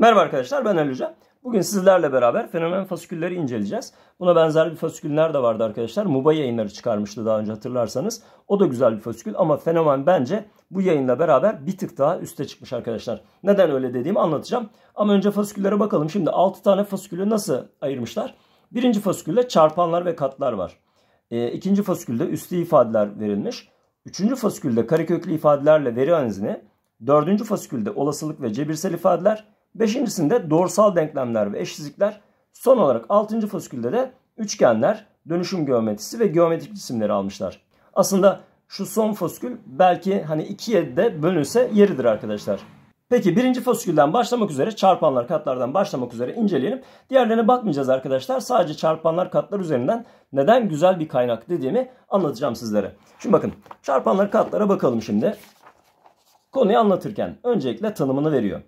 Merhaba arkadaşlar ben Ali Hoca. Bugün sizlerle beraber fenomen fasikülleri inceleyeceğiz. Buna benzer bir fasikül nerede vardı arkadaşlar? MUBA yayınları çıkarmıştı daha önce hatırlarsanız. O da güzel bir fasikül ama fenomen bence bu yayınla beraber bir tık daha üste çıkmış arkadaşlar. Neden öyle dediğimi anlatacağım. Ama önce fasiküllere bakalım. Şimdi 6 tane fasikülü nasıl ayırmışlar? Birinci fasikülde çarpanlar ve katlar var. E, ikinci fasikülde üstü ifadeler verilmiş. Üçüncü fasikülde kareköklü ifadelerle veri analizini. Dördüncü fasikülde olasılık ve cebirsel ifadeler. Beşincisinde doğrusal denklemler ve eşsizlikler. Son olarak altıncı faskülde de üçgenler, dönüşüm geometrisi ve geometrik cisimleri almışlar. Aslında şu son faskül belki hani ikiye de bölünse yeridir arkadaşlar. Peki birinci fasikülden başlamak üzere çarpanlar katlardan başlamak üzere inceleyelim. Diğerlerine bakmayacağız arkadaşlar. Sadece çarpanlar katlar üzerinden neden güzel bir kaynak dediğimi anlatacağım sizlere. Şimdi bakın çarpanlar katlara bakalım şimdi. Konuyu anlatırken öncelikle tanımını veriyor.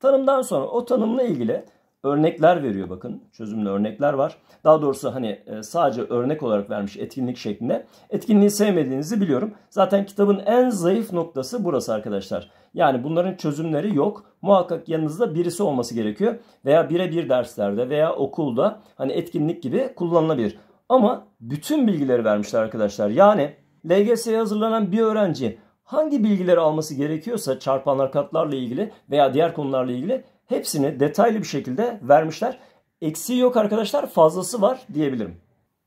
Tanımdan sonra o tanımla ilgili örnekler veriyor bakın. Çözümlü örnekler var. Daha doğrusu hani e, sadece örnek olarak vermiş etkinlik şeklinde. Etkinliği sevmediğinizi biliyorum. Zaten kitabın en zayıf noktası burası arkadaşlar. Yani bunların çözümleri yok. Muhakkak yanınızda birisi olması gerekiyor. Veya birebir derslerde veya okulda hani etkinlik gibi kullanılabilir. Ama bütün bilgileri vermişler arkadaşlar. Yani LGS'ye hazırlanan bir öğrenci hangi bilgileri alması gerekiyorsa çarpanlar katlarla ilgili veya diğer konularla ilgili hepsini detaylı bir şekilde vermişler. Eksiği yok arkadaşlar fazlası var diyebilirim.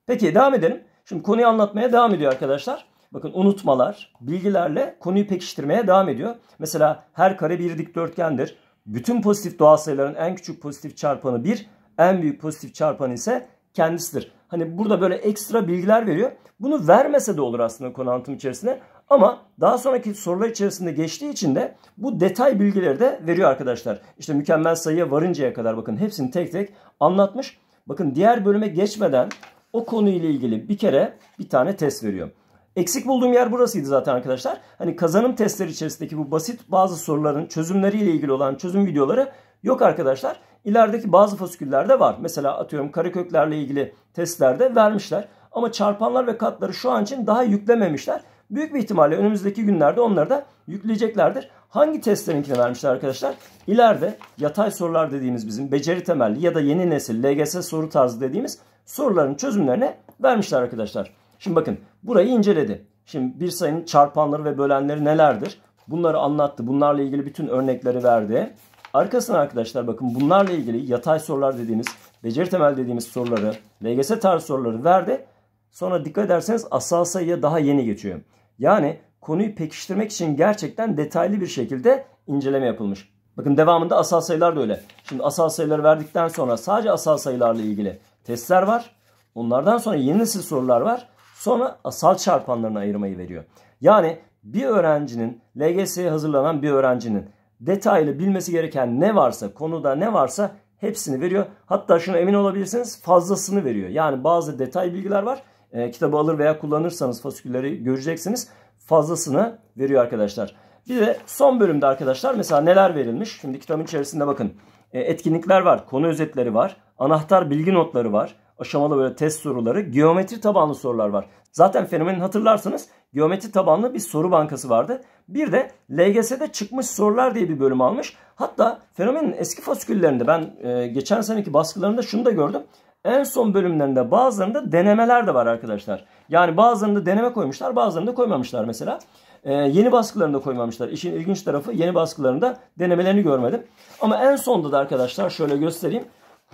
Peki devam edelim. Şimdi konuyu anlatmaya devam ediyor arkadaşlar. Bakın unutmalar bilgilerle konuyu pekiştirmeye devam ediyor. Mesela her kare bir dikdörtgendir. Bütün pozitif doğal sayıların en küçük pozitif çarpanı 1, en büyük pozitif çarpanı ise kendisidir. Hani burada böyle ekstra bilgiler veriyor. Bunu vermese de olur aslında konu anlatım içerisinde. Ama daha sonraki sorular içerisinde geçtiği için de bu detay bilgileri de veriyor arkadaşlar. İşte mükemmel sayıya varıncaya kadar bakın hepsini tek tek anlatmış. Bakın diğer bölüme geçmeden o konuyla ilgili bir kere bir tane test veriyor. Eksik bulduğum yer burasıydı zaten arkadaşlar. Hani kazanım testleri içerisindeki bu basit bazı soruların çözümleriyle ilgili olan çözüm videoları Yok arkadaşlar. İlerideki bazı fasiküllerde var. Mesela atıyorum kareköklerle ilgili testlerde vermişler. Ama çarpanlar ve katları şu an için daha yüklememişler. Büyük bir ihtimalle önümüzdeki günlerde onları da yükleyeceklerdir. Hangi testlerinkini vermişler arkadaşlar? İleride yatay sorular dediğimiz bizim beceri temelli ya da yeni nesil LGS soru tarzı dediğimiz soruların çözümlerini vermişler arkadaşlar. Şimdi bakın burayı inceledi. Şimdi bir sayının çarpanları ve bölenleri nelerdir? Bunları anlattı. Bunlarla ilgili bütün örnekleri verdi. Arkasına arkadaşlar bakın bunlarla ilgili yatay sorular dediğimiz, beceri temel dediğimiz soruları, LGS tarzı soruları verdi. Sonra dikkat ederseniz asal sayıya daha yeni geçiyor. Yani konuyu pekiştirmek için gerçekten detaylı bir şekilde inceleme yapılmış. Bakın devamında asal sayılar da öyle. Şimdi asal sayıları verdikten sonra sadece asal sayılarla ilgili testler var. Onlardan sonra yeni nesil sorular var. Sonra asal çarpanlarına ayırmayı veriyor. Yani bir öğrencinin, LGS'ye hazırlanan bir öğrencinin detaylı bilmesi gereken ne varsa konuda ne varsa hepsini veriyor. Hatta şuna emin olabilirsiniz fazlasını veriyor. Yani bazı detay bilgiler var. E, kitabı alır veya kullanırsanız fasikülleri göreceksiniz. Fazlasını veriyor arkadaşlar. Bir de son bölümde arkadaşlar mesela neler verilmiş? Şimdi kitabın içerisinde bakın. E, etkinlikler var, konu özetleri var, anahtar bilgi notları var aşamalı böyle test soruları, geometri tabanlı sorular var. Zaten fenomenin hatırlarsınız geometri tabanlı bir soru bankası vardı. Bir de LGS'de çıkmış sorular diye bir bölüm almış. Hatta fenomenin eski fasiküllerinde ben e, geçen seneki baskılarında şunu da gördüm. En son bölümlerinde bazılarında denemeler de var arkadaşlar. Yani bazılarında deneme koymuşlar bazılarında koymamışlar mesela. Ee, yeni baskılarında koymamışlar. İşin ilginç tarafı yeni baskılarında denemelerini görmedim. Ama en sonda da arkadaşlar şöyle göstereyim.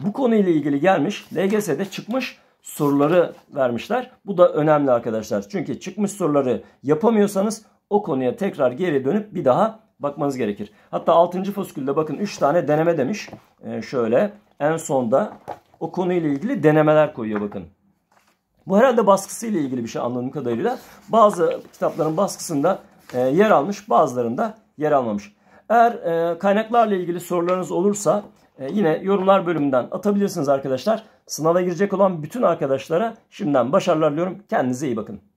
Bu konuyla ilgili gelmiş LGS'de çıkmış soruları vermişler. Bu da önemli arkadaşlar. Çünkü çıkmış soruları yapamıyorsanız o konuya tekrar geri dönüp bir daha bakmanız gerekir. Hatta 6. faskülde bakın 3 tane deneme demiş. Ee, şöyle en sonda o konuyla ilgili denemeler koyuyor bakın. Bu herhalde baskısıyla ilgili bir şey anladığım kadarıyla. Bazı kitapların baskısında e, yer almış bazılarında yer almamış. Eğer e, kaynaklarla ilgili sorularınız olursa e, yine yorumlar bölümünden atabilirsiniz arkadaşlar. Sınava girecek olan bütün arkadaşlara şimdiden başarılar diliyorum. Kendinize iyi bakın.